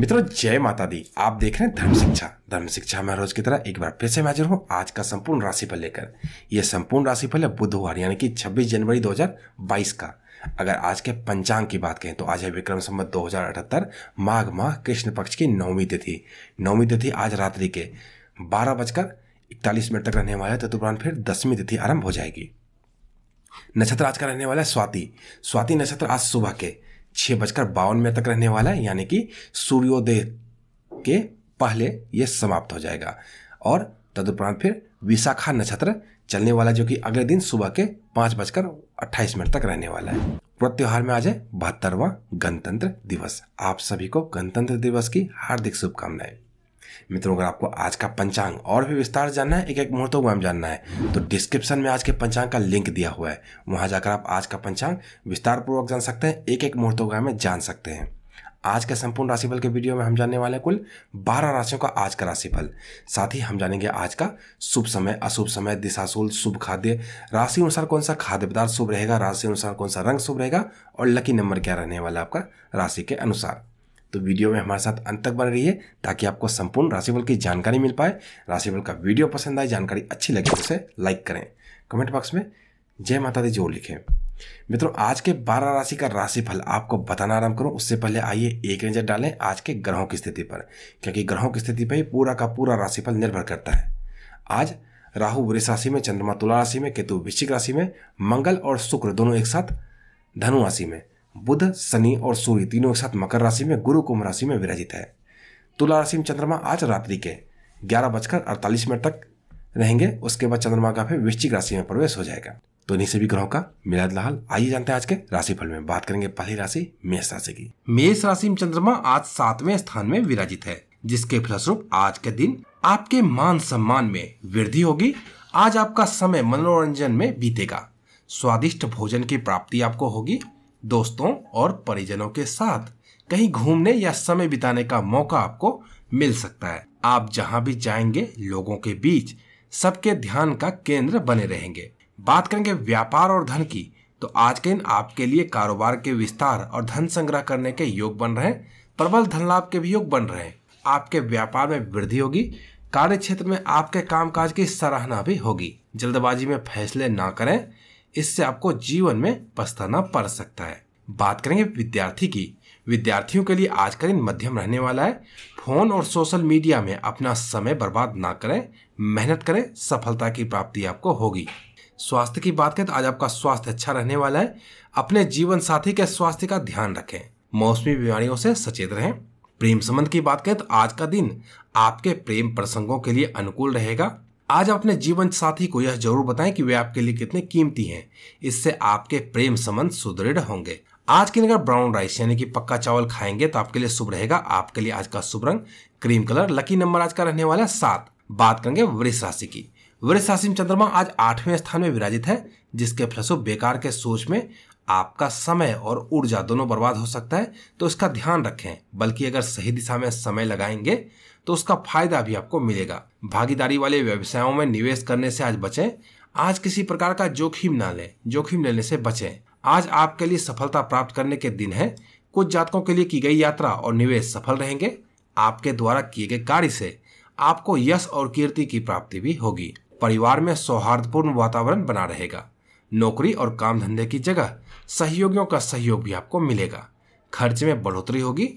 मित्रों जय माता दी आप देख रहे हैं धर्म शिक्षा धर्म शिक्षा में रोज की तरह एक बार फिर से मैं हाजिर हूँ आज का संपूर्ण राशिफल लेकर यह संपूर्ण राशिफल है बुधवार यानी कि 26 जनवरी 2022 का अगर आज के पंचांग की बात करें तो आज है विक्रम संवत 2078 माघ माह कृष्ण पक्ष की नौवीं तिथि नौवीं तिथि आज रात्रि के बारह बजकर इकतालीस मिनट तक रहने वाला है तदुपरांत फिर दसवीं तिथि आरंभ हो जाएगी नक्षत्र आज का रहने वाला है स्वाति स्वाति नक्षत्र आज सुबह के छः बजकर बावन मिनट तक रहने वाला है यानी कि सूर्योदय के पहले यह समाप्त हो जाएगा और तदुपरांत फिर विशाखा नक्षत्र चलने वाला जो कि अगले दिन सुबह के पाँच बजकर अट्ठाईस मिनट तक रहने वाला है पूरा त्यौहार में आज है बहत्तरवा गणतंत्र दिवस आप सभी को गणतंत्र दिवस की हार्दिक शुभकामनाएं मित्रों अगर आपको आज का पंचांग और भी विस्तार जानना है एक एक मुहूर्तों हम जानना है तो डिस्क्रिप्शन में आज के पंचांग का लिंक दिया हुआ है वहां जाकर आप आज का पंचांग विस्तारपूर्वक जान सकते हैं एक एक मुहूर्तों में जान सकते हैं आज के संपूर्ण राशिफल के वीडियो में हम जानने वाले हैं कुल बारह राशियों का आज का राशिफल साथ ही हम जानेंगे आज का शुभ समय अशुभ समय दिशाशूल शुभ खाद्य राशि अनुसार कौन सा खाद्य पदार्थ शुभ रहेगा राशि अनुसार कौन सा रंग शुभ रहेगा और लकी नंबर क्या रहने वाला आपका राशि के अनुसार तो वीडियो में हमारे साथ अंत तक बने रहिए ताकि आपको संपूर्ण राशिफल की जानकारी मिल पाए राशिफल का वीडियो पसंद आए जानकारी अच्छी लगे तो उसे लाइक करें कमेंट बॉक्स में जय माता दी जो लिखें मित्रों आज के 12 राशि का राशिफल आपको बताना आरंभ करूं उससे पहले आइए एक नजर डालें आज के ग्रहों की स्थिति पर क्योंकि ग्रहों की स्थिति पर ही पूरा का पूरा राशिफल निर्भर करता है आज राहु वृष राशि में चंद्रमा तुला राशि में केतु वृश्चिक राशि में मंगल और शुक्र दोनों एक साथ धनु राशि में बुध शनि और सूर्य तीनों के साथ मकर राशि में गुरु कुंभ राशि में विराजित है तुला राशि में चंद्रमा आज रात्रि के ग्यारह बजकर अड़तालीस मिनट तक रहेंगे उसके बाद चंद्रमा का फिर वृश्चिक राशि में प्रवेश हो जाएगा तो इन्हीं सभी ग्रहों का मिलाद लाल आइए जानते हैं आज के राशिफल में बात करेंगे पहली राशि मेष राशि की मेष राशि में चंद्रमा आज सातवें स्थान में विराजित है जिसके फलस्वरूप आज के दिन आपके मान सम्मान में वृद्धि होगी आज आपका समय मनोरंजन में बीतेगा स्वादिष्ट भोजन की प्राप्ति आपको होगी दोस्तों और परिजनों के साथ कहीं घूमने या समय बिताने का मौका आपको मिल सकता है आप जहां भी जाएंगे लोगों के बीच सबके ध्यान का केंद्र बने रहेंगे बात करेंगे व्यापार और धन की तो आज के दिन आपके लिए कारोबार के विस्तार और धन संग्रह करने के योग बन रहे हैं प्रबल धन लाभ के भी योग बन रहे हैं आपके व्यापार में वृद्धि होगी कार्य क्षेत्र में आपके कामकाज की सराहना भी होगी जल्दबाजी में फैसले ना करें इससे आपको जीवन में पछताना पड़ सकता है बात करेंगे विद्यार्थी की विद्यार्थियों के लिए आज का दिन मध्यम रहने वाला है फोन और सोशल मीडिया में अपना समय बर्बाद ना करें मेहनत करें सफलता की प्राप्ति आपको होगी स्वास्थ्य की बात करें तो आज आपका स्वास्थ्य अच्छा रहने वाला है अपने जीवन साथी के स्वास्थ्य का ध्यान रखें मौसमी बीमारियों से सचेत रहें प्रेम संबंध की बात करें तो आज का दिन आपके प्रेम प्रसंगों के लिए अनुकूल रहेगा आज अपने जीवन साथी को यह जरूर बताएं कि वे आपके लिए कितने कीमती हैं इससे आपके प्रेम संबंध सुदृढ़ होंगे आज की अगर ब्राउन राइस यानी कि पक्का चावल खाएंगे तो आपके लिए शुभ रहेगा आपके लिए आज का शुभ रंग क्रीम कलर लकी नंबर आज का रहने वाला है सात बात करेंगे वृक्ष राशि की वृक्ष राशि में चंद्रमा आज आठवें स्थान में विराजित है जिसके फलस्व बेकार के सोच में आपका समय और ऊर्जा दोनों बर्बाद हो सकता है तो इसका ध्यान रखें बल्कि अगर सही दिशा में समय लगाएंगे तो उसका फायदा भी आपको मिलेगा भागीदारी वाले व्यवसायों में निवेश करने से आज बचें आज किसी प्रकार का जोखिम ना लें जोखिम लेने से बचें आज आपके लिए सफलता प्राप्त करने के दिन है कुछ जातकों के लिए की गई यात्रा और निवेश सफल रहेंगे आपके द्वारा किए गए कार्य से आपको यश और कीर्ति की प्राप्ति भी होगी परिवार में सौहार्दपूर्ण वातावरण बना रहेगा नौकरी और काम धंधे की जगह सहयोगियों का सहयोग भी आपको मिलेगा खर्च में बढ़ोतरी होगी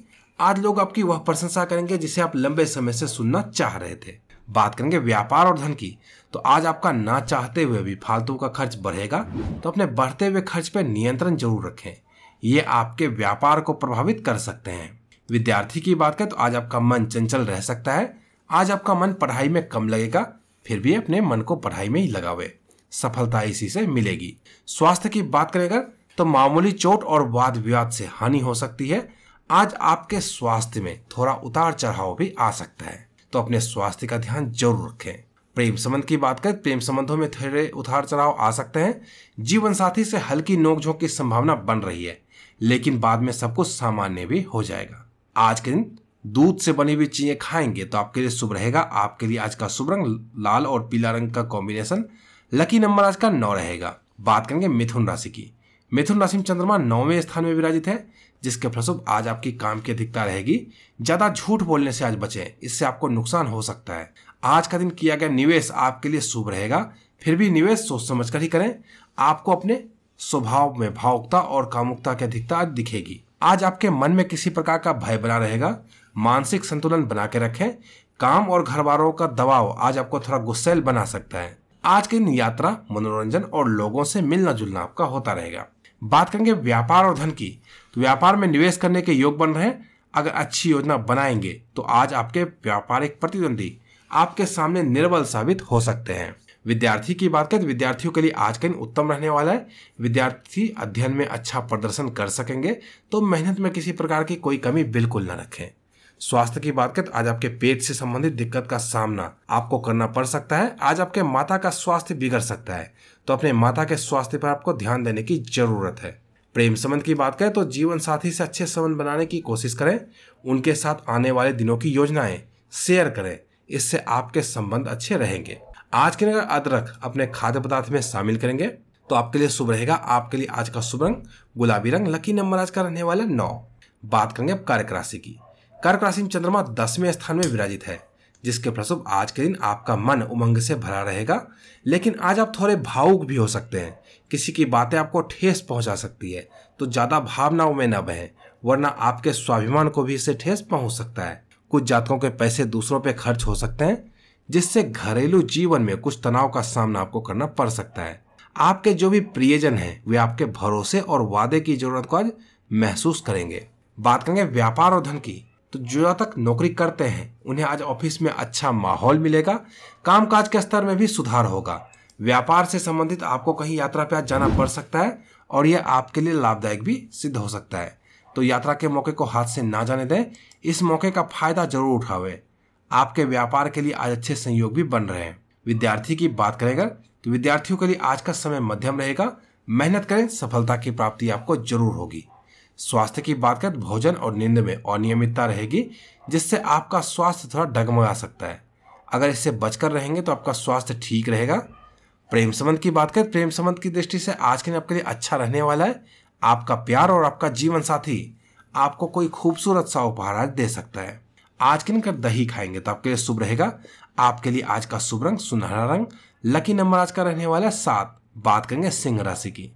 आज लोग आपकी वह प्रशंसा करेंगे जिसे आप लंबे समय से सुनना चाह रहे थे बात करेंगे व्यापार और धन की तो आज आपका ना चाहते हुए भी फालतू का खर्च बढ़ेगा तो अपने बढ़ते हुए खर्च पर नियंत्रण जरूर रखें ये आपके व्यापार को प्रभावित कर सकते हैं विद्यार्थी की बात करें तो आज आपका मन चंचल रह सकता है आज आपका मन पढ़ाई में कम लगेगा फिर भी अपने मन को पढ़ाई में ही लगावे सफलता इसी से मिलेगी स्वास्थ्य की बात करेगा तो मामूली चोट और वाद विवाद से हानि हो सकती है आज आपके स्वास्थ्य में थोड़ा उतार चढ़ाव भी आ सकता है तो अपने स्वास्थ्य का ध्यान जरूर रखें प्रेम संबंध की बात करें प्रेम संबंधों में थोड़े उतार चढ़ाव आ सकते हैं जीवन साथी से हल्की नोकझोंक की संभावना बन रही है लेकिन बाद में सब कुछ सामान्य भी हो जाएगा आज के दिन दूध से बनी हुई चीजें खाएंगे तो आपके लिए शुभ रहेगा आपके लिए आज का शुभ रंग लाल और पीला रंग का कॉम्बिनेशन लकी नंबर आज का नौ रहेगा बात करेंगे मिथुन राशि की मिथुन राशि में चंद्रमा नौवें स्थान में विराजित है जिसके फलस्वरूप आज आपकी काम की अधिकता रहेगी ज्यादा झूठ बोलने से आज बचे इससे आपको नुकसान हो सकता है आज का दिन किया गया निवेश आपके लिए शुभ रहेगा फिर भी निवेश सोच समझ कर ही करें आपको अपने स्वभाव में भावुकता और कामुकता की अधिकता आज दिखेगी आज आपके मन में किसी प्रकार का भय बना रहेगा मानसिक संतुलन बना के रखें काम और घर वालों का दबाव आज आपको थोड़ा गुस्सेल बना सकता है आज के दिन यात्रा मनोरंजन और लोगों से मिलना जुलना आपका होता रहेगा बात करेंगे व्यापार और धन की तो व्यापार में निवेश करने के योग बन रहे अगर अच्छी योजना बनाएंगे तो आज आपके व्यापारिक प्रतिद्वंदी आपके सामने निर्बल साबित हो सकते हैं विद्यार्थी की बात करें तो विद्यार्थियों के लिए आज का दिन उत्तम रहने वाला है विद्यार्थी अध्ययन में अच्छा प्रदर्शन कर सकेंगे तो मेहनत में किसी प्रकार की कोई कमी बिल्कुल न रखें स्वास्थ्य की बात करें तो आज आपके पेट से संबंधित दिक्कत का सामना आपको करना पड़ सकता है आज आपके माता का स्वास्थ्य बिगड़ सकता है तो अपने माता के स्वास्थ्य पर आपको ध्यान देने की जरूरत है प्रेम संबंध की बात करें तो जीवन साथी से अच्छे संबंध बनाने की कोशिश करें उनके साथ आने वाले दिनों की योजनाएं शेयर करें इससे आपके संबंध अच्छे रहेंगे आज के अगर अदरक अपने खाद्य पदार्थ में शामिल करेंगे तो आपके लिए शुभ रहेगा आपके लिए आज का शुभ रंग गुलाबी रंग लकी नंबर आज का रहने वाला नौ बात करेंगे अब कर्क राशि की कर्क राशि में चंद्रमा दसवें स्थान में विराजित है जिसके फलस्वरूप आज के दिन आपका मन उमंग से भरा रहेगा लेकिन आज आप थोड़े भावुक भी हो सकते हैं किसी की बातें आपको ठेस पहुंचा सकती है तो ज़्यादा भावनाओं में न बहें वरना आपके स्वाभिमान को भी इससे ठेस पहुंच सकता है कुछ जातकों के पैसे दूसरों पर खर्च हो सकते हैं जिससे घरेलू जीवन में कुछ तनाव का सामना आपको करना पड़ सकता है आपके जो भी प्रियजन हैं वे आपके भरोसे और वादे की जरूरत को आज महसूस करेंगे बात करेंगे व्यापार और धन की तो जो तक नौकरी करते हैं उन्हें आज ऑफिस में अच्छा माहौल मिलेगा कामकाज के स्तर में भी सुधार होगा व्यापार से संबंधित आपको कहीं यात्रा पे आज जाना पड़ सकता है और यह आपके लिए लाभदायक भी सिद्ध हो सकता है तो यात्रा के मौके को हाथ से ना जाने दें इस मौके का फायदा जरूर उठावे आपके व्यापार के लिए आज अच्छे संयोग भी बन रहे हैं विद्यार्थी की बात करें अगर तो विद्यार्थियों के लिए आज का समय मध्यम रहेगा मेहनत करें सफलता की प्राप्ति आपको जरूर होगी स्वास्थ्य की बात करें तो भोजन और नींद में अनियमितता रहेगी जिससे आपका स्वास्थ्य थोड़ा डगमगा सकता है अगर इससे बचकर रहेंगे तो आपका स्वास्थ्य ठीक रहेगा प्रेम संबंध की बात करें तो प्रेम संबंध की दृष्टि से आज के दिन आपके लिए अच्छा रहने वाला है आपका प्यार और आपका जीवन साथी आपको कोई खूबसूरत सा उपहार आज दे सकता है आज के दिन अगर दही खाएंगे तो आपके लिए शुभ रहेगा आपके लिए आज का शुभ रंग सुनहरा रंग लकी नंबर आज का रहने वाला है सात बात करेंगे सिंह राशि की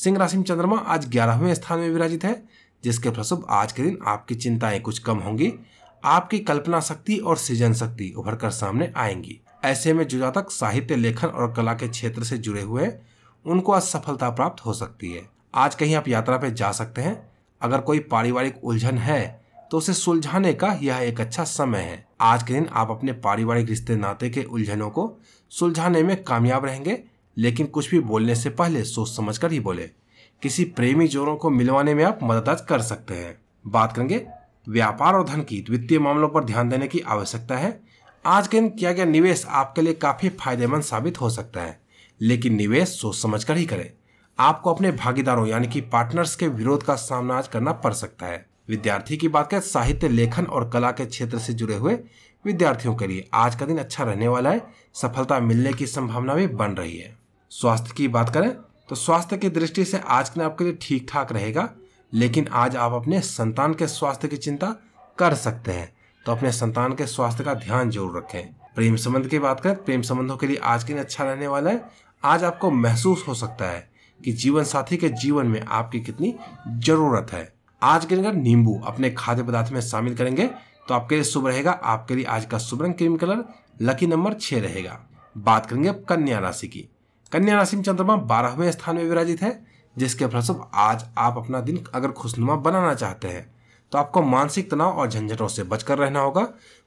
सिंह राशि में चंद्रमा आज ग्यारहवें स्थान में विराजित है जिसके फलस्वरूप आज के दिन आपकी चिंताएं कुछ कम होंगी आपकी कल्पना शक्ति और सृजन शक्ति उभर कर सामने आएंगी ऐसे में जो जातक साहित्य लेखन और कला के क्षेत्र से जुड़े हुए हैं उनको आज सफलता प्राप्त हो सकती है आज कहीं आप यात्रा पर जा सकते हैं अगर कोई पारिवारिक उलझन है तो उसे सुलझाने का यह एक अच्छा समय है आज के दिन आप अपने पारिवारिक रिश्ते नाते के उलझनों को सुलझाने में कामयाब रहेंगे लेकिन कुछ भी बोलने से पहले सोच समझ कर ही बोले किसी प्रेमी जोड़ों को मिलवाने में आप मदद कर सकते हैं बात करेंगे व्यापार और धन की वित्तीय मामलों पर ध्यान देने की आवश्यकता है आज के दिन किया गया निवेश आपके लिए काफी फायदेमंद साबित हो सकता है लेकिन निवेश सोच समझ कर ही करें आपको अपने भागीदारों यानी कि पार्टनर्स के विरोध का सामना आज करना पड़ सकता है विद्यार्थी की बात करें साहित्य लेखन और कला के क्षेत्र से जुड़े हुए विद्यार्थियों के लिए आज का दिन अच्छा रहने वाला है सफलता मिलने की संभावना भी बन रही है स्वास्थ्य की बात करें तो स्वास्थ्य की दृष्टि से आज के दिन आपके लिए ठीक ठाक रहेगा लेकिन आज आप अपने संतान के स्वास्थ्य की चिंता कर सकते हैं तो अपने संतान के स्वास्थ्य का ध्यान जरूर रखें प्रेम संबंध की बात करें प्रेम संबंधों के लिए आज के दिन अच्छा रहने वाला है आज आपको महसूस हो सकता है कि जीवन साथी के जीवन में आपकी कितनी जरूरत है आज के दिन अगर नींबू अपने खाद्य पदार्थ में शामिल करेंगे तो आपके लिए शुभ रहेगा आपके लिए आज का शुभ रंग क्रीम कलर लकी नंबर छह रहेगा बात करेंगे अब कन्या राशि की कन्या राशि में चंद्रमा बारहवें स्थान में विराजित है जिसके फलस्वरूप आज आप अपना दिन अगर खुशनुमा बनाना चाहते हैं तो आपको मानसिक तनाव और झंझटों से बचकर रहना होगा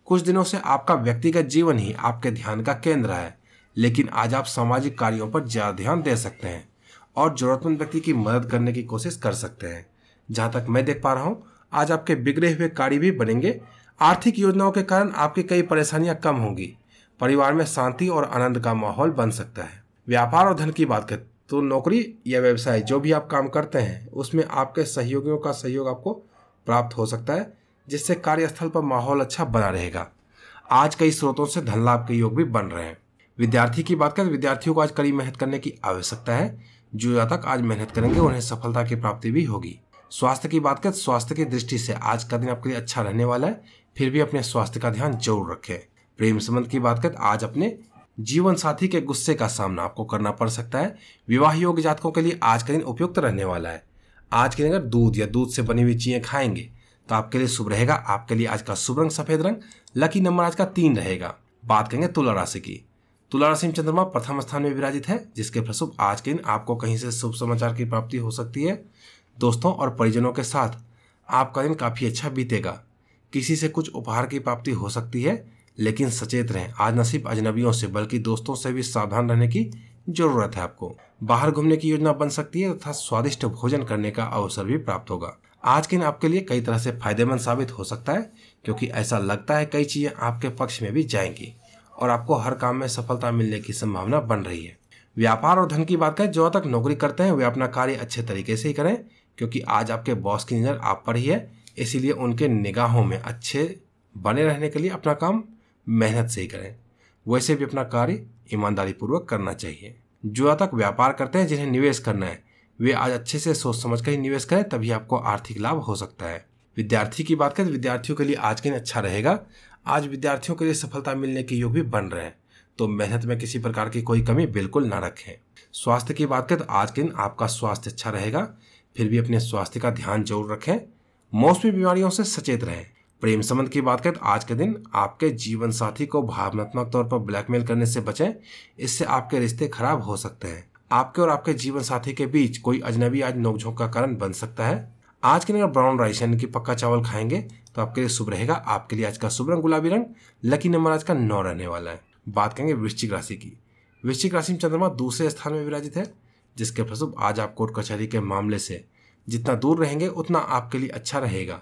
कुछ दिनों से आपका व्यक्तिगत जीवन ही आपके ध्यान का केंद्र है लेकिन आज आप सामाजिक कार्यों पर ज़्यादा ध्यान दे सकते हैं और जरूरतमंद व्यक्ति की मदद करने की कोशिश कर सकते हैं जहाँ तक मैं देख पा रहा हूँ आज आपके बिगड़े हुए कार्य भी बनेंगे आर्थिक योजनाओं के कारण आपकी कई परेशानियाँ कम होंगी परिवार में शांति और आनंद का माहौल बन सकता है व्यापार और धन की बात करें तो नौकरी या व्यवसाय जो भी आप काम करते हैं उसमें आपके सहयोगियों का सहयोग आपको प्राप्त हो सकता है जिससे कार्यस्थल पर माहौल अच्छा बना रहेगा आज कई स्रोतों से धन लाभ के योग भी बन रहे हैं विद्यार्थी की बात करें विद्यार्थियों को आज कड़ी मेहनत करने की आवश्यकता है जो तक आज मेहनत करेंगे उन्हें सफलता की प्राप्ति भी होगी स्वास्थ्य की बात करें स्वास्थ्य की दृष्टि से आज का दिन आपके लिए अच्छा रहने वाला है फिर भी अपने स्वास्थ्य का ध्यान जरूर रखें प्रेम संबंध की बात करें आज अपने जीवन साथी के गुस्से का सामना आपको करना पड़ सकता है विवाह योग्य जातकों के लिए आज का दिन उपयुक्त रहने वाला है आज के दिन अगर दूध या दूध से बनी हुई चीजें खाएंगे तो आपके लिए शुभ रहेगा आपके लिए आज का शुभ रंग सफेद रंग लकी नंबर आज का तीन रहेगा बात करेंगे तुला राशि की तुला राशि में चंद्रमा प्रथम स्थान में विराजित है जिसके फलस्वरूप आज के दिन आपको कहीं से शुभ समाचार की प्राप्ति हो सकती है दोस्तों और परिजनों के साथ आपका दिन काफी अच्छा बीतेगा किसी से कुछ उपहार की प्राप्ति हो सकती है लेकिन सचेत रहें आज न सिर्फ अजनबियों से बल्कि दोस्तों से भी सावधान रहने की जरूरत है आपको बाहर घूमने की योजना बन सकती है तथा स्वादिष्ट भोजन करने का अवसर भी प्राप्त होगा आज के दिन आपके लिए कई तरह से फायदेमंद साबित हो सकता है क्योंकि ऐसा लगता है कई चीज़ें आपके पक्ष में भी जाएंगी और आपको हर काम में सफलता मिलने की संभावना बन रही है व्यापार और धन की बात करें जो तक नौकरी करते हैं वे अपना कार्य अच्छे तरीके से ही करें क्योंकि आज आपके बॉस की नज़र आप पर ही है इसीलिए उनके निगाहों में अच्छे बने रहने के लिए अपना काम मेहनत से ही करें वैसे भी अपना कार्य ईमानदारी पूर्वक करना चाहिए जो तक व्यापार करते हैं जिन्हें निवेश करना है वे आज अच्छे से सोच समझ कर ही निवेश करें तभी आपको आर्थिक लाभ हो सकता है विद्यार्थी की बात करें विद्यार्थियों के लिए आज के दिन अच्छा रहेगा आज विद्यार्थियों के लिए सफलता मिलने के योग भी बन रहे हैं तो मेहनत में किसी प्रकार की कोई कमी बिल्कुल ना रखें स्वास्थ्य की बात करें तो आज के दिन आपका स्वास्थ्य अच्छा रहेगा फिर भी अपने स्वास्थ्य का ध्यान जरूर रखें मौसमी बीमारियों से सचेत रहें प्रेम संबंध की बात करें तो आज के दिन आपके जीवन साथी को भावनात्मक तौर पर ब्लैकमेल करने से बचें इससे आपके रिश्ते खराब हो सकते हैं आपके और आपके जीवन साथी के बीच कोई अजनबी आज नोकझोंक का कारण बन सकता है आज के दिन अगर ब्राउन राइस यानी कि पक्का चावल खाएंगे तो आपके लिए शुभ रहेगा आपके लिए आज का शुभ रंग गुलाबी रंग लकी नंबर आज का नौ रहने वाला है बात करेंगे वृश्चिक राशि की वृश्चिक राशि में चंद्रमा दूसरे स्थान में विराजित है जिसके फलस्वरूप आज आप कोर्ट कचहरी के मामले से जितना दूर रहेंगे उतना आपके लिए अच्छा रहेगा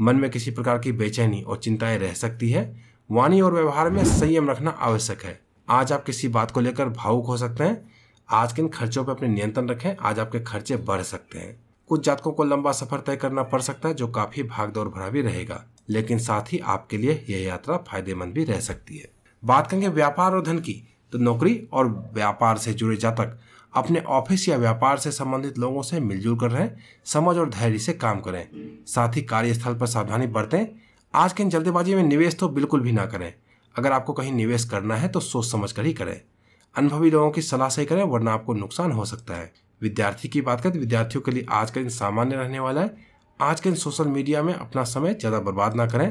मन में किसी प्रकार की बेचैनी और चिंताएं रह सकती है वाणी और व्यवहार में संयम रखना आवश्यक है आज आप किसी बात को लेकर भावुक हो सकते हैं आज किन खर्चों पर अपने नियंत्रण रखें आज आपके खर्चे बढ़ सकते हैं कुछ जातकों को लंबा सफर तय करना पड़ सकता है जो काफी भागदौड़ भरा भी रहेगा लेकिन साथ ही आपके लिए यह यात्रा फायदेमंद भी रह सकती है बात करेंगे व्यापार और धन की तो नौकरी और व्यापार से जुड़े जातक अपने ऑफिस या व्यापार से संबंधित लोगों से मिलजुल कर रहें समझ और धैर्य से काम करें साथ ही कार्यस्थल पर सावधानी बरतें आज के जल्दबाजी में निवेश तो बिल्कुल भी ना करें अगर आपको कहीं निवेश करना है तो सोच समझ कर ही करें अनुभवी लोगों की सलाह से करें वरना आपको नुकसान हो सकता है विद्यार्थी की बात करें तो विद्यार्थियों के लिए आज का दिन सामान्य रहने वाला है आज के दिन सोशल मीडिया में अपना समय ज़्यादा बर्बाद ना करें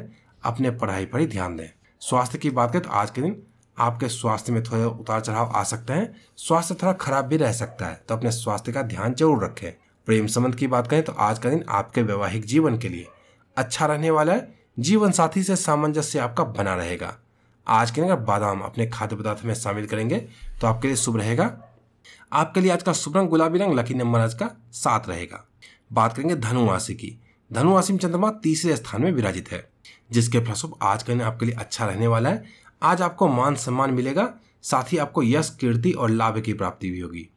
अपने पढ़ाई पर ही ध्यान दें स्वास्थ्य की बात करें तो आज के दिन आपके स्वास्थ्य में थोड़े उतार चढ़ाव आ सकते हैं स्वास्थ्य थोड़ा खराब भी रह सकता है तो अपने स्वास्थ्य का ध्यान जरूर रखें प्रेम संबंध की बात करें तो आज का दिन आपके वैवाहिक जीवन के लिए अच्छा रहने वाला है जीवन साथी से सामंजस्य आपका बना रहेगा आज के दिन अगर बादाम अपने खाद्य पदार्थ में शामिल करेंगे तो आपके लिए शुभ रहेगा आपके लिए आज का शुभ रंग गुलाबी रंग लकी नंबर आज का सात रहेगा बात करेंगे धनुराशि की धनुराशि में चंद्रमा तीसरे स्थान में विराजित है जिसके फलस्वरूप आज का दिन आपके लिए अच्छा रहने वाला है आज आपको मान सम्मान मिलेगा साथ ही आपको यश कीर्ति और लाभ की प्राप्ति भी होगी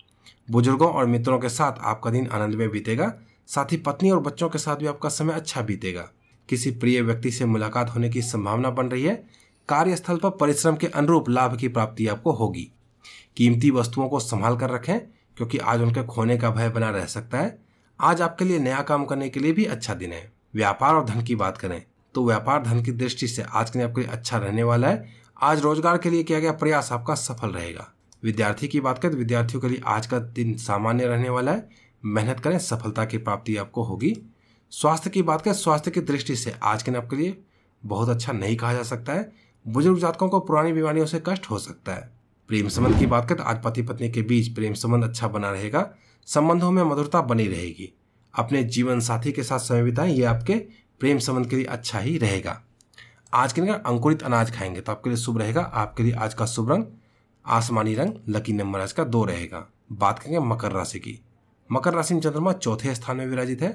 बुजुर्गों और मित्रों के साथ आपका दिन आनंद में बीतेगा साथ ही पत्नी और बच्चों के साथ भी आपका समय अच्छा बीतेगा किसी प्रिय व्यक्ति से मुलाकात होने की संभावना बन रही है कार्यस्थल पर परिश्रम के अनुरूप लाभ की प्राप्ति आपको होगी कीमती वस्तुओं को संभाल कर रखें क्योंकि आज उनके खोने का भय बना रह सकता है आज आपके लिए नया काम करने के लिए भी अच्छा दिन है व्यापार और धन की बात करें तो व्यापार धन की दृष्टि से आज के दिन आपके लिए अच्छा रहने वाला है आज रोजगार के लिए किया गया प्रयास आपका सफल रहेगा विद्यार्थी की बात करें तो विद्यार्थियों के लिए आज का दिन सामान्य रहने वाला है मेहनत करें सफलता की प्राप्ति आपको होगी स्वास्थ्य की बात करें स्वास्थ्य की दृष्टि से आज के दिन आपके लिए बहुत अच्छा नहीं कहा जा सकता है बुजुर्ग जातकों को पुरानी बीमारियों से कष्ट हो सकता है प्रेम संबंध की बात करें तो आज पति पत्नी के बीच प्रेम संबंध अच्छा बना रहेगा संबंधों में मधुरता बनी रहेगी अपने जीवन साथी के साथ समय बिताएं ये आपके प्रेम संबंध के लिए अच्छा ही रहेगा आज के दिन अंकुरित अनाज खाएंगे तो आपके लिए शुभ रहेगा आपके लिए आज का शुभ रंग आसमानी रंग लकी नंबर आज का दो रहेगा बात करेंगे मकर राशि की मकर राशि में चंद्रमा चौथे स्थान में विराजित है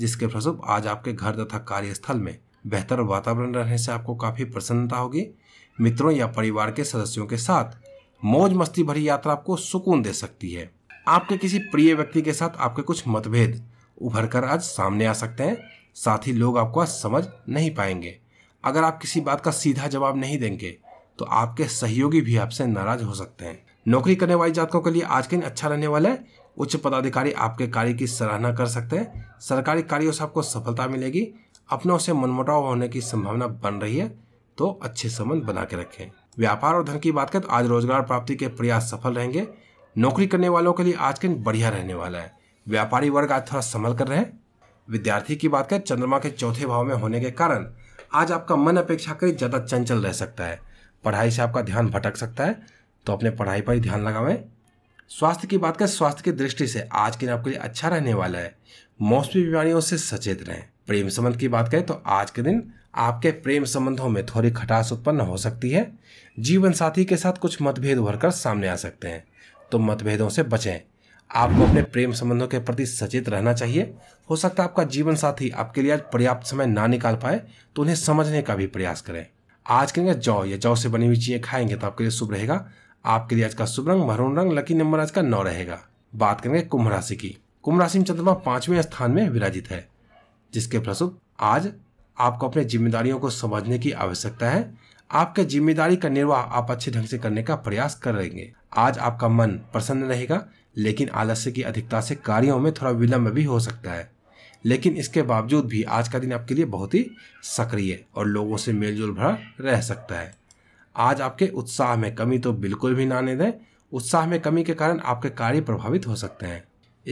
जिसके फलस्वरूप आज आपके घर तथा कार्यस्थल में बेहतर वातावरण रहने से आपको काफ़ी प्रसन्नता होगी मित्रों या परिवार के सदस्यों के साथ मौज मस्ती भरी यात्रा आपको सुकून दे सकती है आपके किसी प्रिय व्यक्ति के साथ आपके कुछ मतभेद उभर कर आज सामने आ सकते हैं साथ ही लोग आपको आज समझ नहीं पाएंगे अगर आप किसी बात का सीधा जवाब नहीं देंगे तो आपके सहयोगी भी आपसे नाराज हो सकते हैं नौकरी करने वाली जातकों के लिए आज के दिन अच्छा रहने वाला है उच्च पदाधिकारी आपके कार्य की सराहना कर सकते हैं सरकारी कार्यों से आपको सफलता मिलेगी अपनों से मनमुटाव होने की संभावना बन रही है तो अच्छे संबंध बना के रखें व्यापार और धन की बात करें तो आज रोजगार प्राप्ति के प्रयास सफल रहेंगे नौकरी करने वालों के लिए आज के दिन बढ़िया रहने वाला है व्यापारी वर्ग आज थोड़ा संभल कर रहे विद्यार्थी की बात करें चंद्रमा के चौथे भाव में होने के कारण आज आपका मन अपेक्षाकृत ज़्यादा चंचल रह सकता है पढ़ाई से आपका ध्यान भटक सकता है तो अपने पढ़ाई पर ही ध्यान लगावें स्वास्थ्य की बात करें स्वास्थ्य की दृष्टि से आज के दिन आपके लिए अच्छा रहने वाला है मौसमी बीमारियों से सचेत रहें प्रेम संबंध की बात करें तो आज के दिन आपके प्रेम संबंधों में थोड़ी खटास उत्पन्न हो सकती है जीवन साथी के साथ कुछ मतभेद उभर कर सामने आ सकते हैं तो मतभेदों से बचें आपको अपने प्रेम संबंधों के प्रति सचेत रहना चाहिए हो सकता है आपका जीवन साथी आपके लिए आज पर्याप्त समय ना निकाल पाए तो उन्हें समझने का भी प्रयास करें आज के जौ या जौ से बनी हुई चीजें खाएंगे तो आपके लिए शुभ रहेगा आपके लिए आज का शुभ रंग महरून रंग लकी नंबर आज का नौ रहेगा बात करेंगे कुंभ राशि की कुंभ राशि में चंद्रमा पांचवें स्थान में विराजित है जिसके फलस्वरूप आज आपको अपने जिम्मेदारियों को समझने की आवश्यकता है आपके जिम्मेदारी का निर्वाह आप अच्छे ढंग से करने का प्रयास करेंगे आज आपका मन प्रसन्न रहेगा लेकिन आलस्य की अधिकता से कार्यों में थोड़ा विलंब भी हो सकता है लेकिन इसके बावजूद भी आज का दिन आपके लिए बहुत ही सक्रिय और लोगों से मेलजोल भरा रह सकता है आज आपके उत्साह में कमी तो बिल्कुल भी ना आने दें उत्साह में कमी के कारण आपके कार्य प्रभावित हो सकते हैं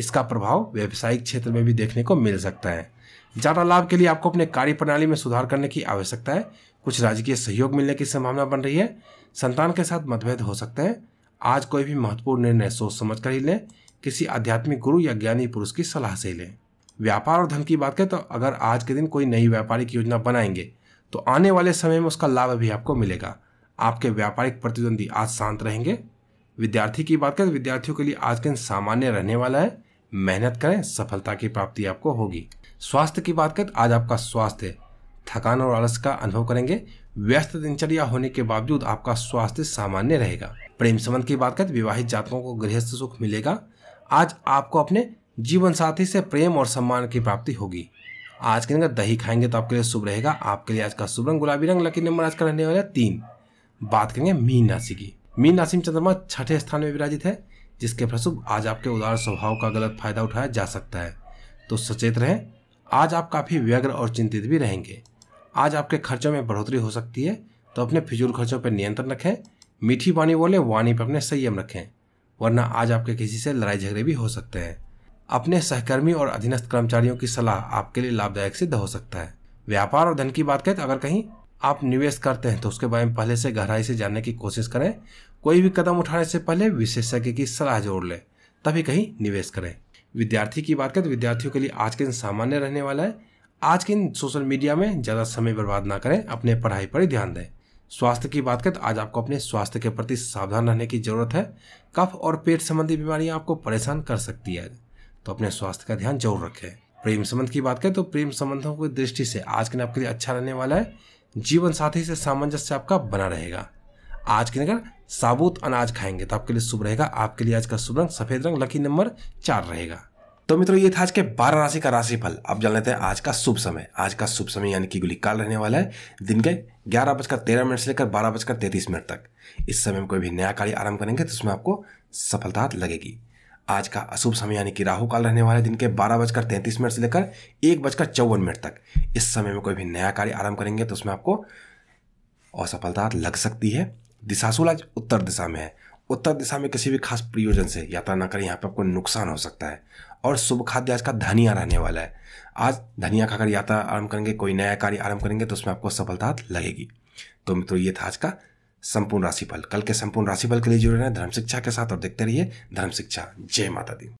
इसका प्रभाव व्यावसायिक क्षेत्र में भी देखने को मिल सकता है ज़्यादा लाभ के लिए आपको अपने कार्य प्रणाली में सुधार करने की आवश्यकता है कुछ राजकीय सहयोग मिलने की संभावना बन रही है संतान के साथ मतभेद हो सकते हैं आज कोई भी महत्वपूर्ण निर्णय सोच समझ कर ही लें किसी आध्यात्मिक गुरु या ज्ञानी पुरुष की सलाह से ही लें व्यापार और धन की बात करें तो अगर आज के दिन कोई नई व्यापारिक योजना बनाएंगे तो आने वाले समय में उसका लाभ भी आपको मिलेगा आपके व्यापारिक प्रतिद्वंदी आज शांत रहेंगे विद्यार्थी की बात करें विद्यार्थियों के लिए आज के दिन सामान्य रहने वाला है मेहनत करें सफलता की प्राप्ति आपको होगी स्वास्थ्य की बात करें आज आपका स्वास्थ्य थकान और आलस का अनुभव करेंगे व्यस्त दिनचर्या होने के बावजूद आपका स्वास्थ्य सामान्य रहेगा प्रेम संबंध की बात करें विवाहित जातकों को गृहस्थ सुख मिलेगा आज आपको अपने जीवन साथी से प्रेम और सम्मान की प्राप्ति होगी आज के दिन दही खाएंगे तो आपके लिए शुभ रहेगा आपके लिए आज का शुभ रंग गुलाबी रंग लकी नंबर आज का रहने वाला तीन बात करेंगे मीन राशि की मीन राशि में चंद्रमा छठे स्थान में विराजित है जिसके फलस्वरूप आज आपके उदार स्वभाव का गलत फायदा उठाया जा सकता है तो सचेत रहें आज आप काफी व्यग्र और चिंतित भी रहेंगे आज आपके खर्चों में बढ़ोतरी हो सकती है तो अपने फिजूल खर्चों पर नियंत्रण रखें मीठी वाणी बोले वाणी पर अपने संयम रखें वरना आज आपके किसी से लड़ाई झगड़े भी हो सकते हैं अपने सहकर्मी और अधीनस्थ कर्मचारियों की सलाह आपके लिए लाभदायक सिद्ध हो सकता है व्यापार और धन की बात करें तो अगर कहीं आप निवेश करते हैं तो उसके बारे में पहले से गहराई से जानने की कोशिश करें कोई भी कदम उठाने से पहले विशेषज्ञ की सलाह जोड़ लें तभी कहीं निवेश करें विद्यार्थी की बात करें तो विद्यार्थियों के लिए आज के दिन सामान्य रहने वाला है आज के इन सोशल मीडिया में ज़्यादा समय बर्बाद ना करें अपने पढ़ाई पर ध्यान दें स्वास्थ्य की बात करें तो आज आपको अपने स्वास्थ्य के प्रति सावधान रहने की ज़रूरत है कफ और पेट संबंधी बीमारियां आपको परेशान कर सकती है तो अपने स्वास्थ्य का ध्यान जरूर रखें प्रेम संबंध की बात करें तो प्रेम संबंधों की दृष्टि से आज के दिन आपके लिए अच्छा रहने वाला है जीवन साथी से सामंजस्य आपका बना रहेगा आज के दिन अगर साबुत अनाज खाएंगे तो आपके लिए शुभ रहेगा आपके लिए आज का शुभ रंग सफेद रंग लकी नंबर चार रहेगा तो मित्रों ये था आज के बारह राशि का राशिफल अब जान लेते हैं आज का शुभ समय आज का शुभ समय यानी कि गुलिकाल रहने वाला है दिन के ग्यारह बजकर तेरह मिनट से लेकर बारह बजकर तैतीस मिनट तक इस समय में कोई भी नया कार्य आरंभ करेंगे तो उसमें आपको सफलता लगेगी आज का अशुभ समय यानी कि राहु काल रहने वाले दिन के बारह बजकर तैंतीस मिनट से लेकर एक बजकर चौवन मिनट तक इस समय में कोई भी नया कार्य आरंभ करेंगे तो उसमें आपको असफलता लग सकती है दिशाशूल आज उत्तर दिशा में है उत्तर दिशा में किसी भी खास प्रयोजन से यात्रा ना करें यहाँ पर आपको नुकसान हो सकता है और शुभ खाद्य आज का धनिया रहने वाला है आज धनिया खाकर यात्रा आरंभ करेंगे कोई नया कार्य आरंभ करेंगे तो उसमें आपको सफलता लगेगी तो मित्रों ये था आज का संपूर्ण राशिफल कल के संपूर्ण राशिफल के लिए जुड़े रहें धर्म शिक्षा के साथ और देखते रहिए धर्म शिक्षा जय माता दी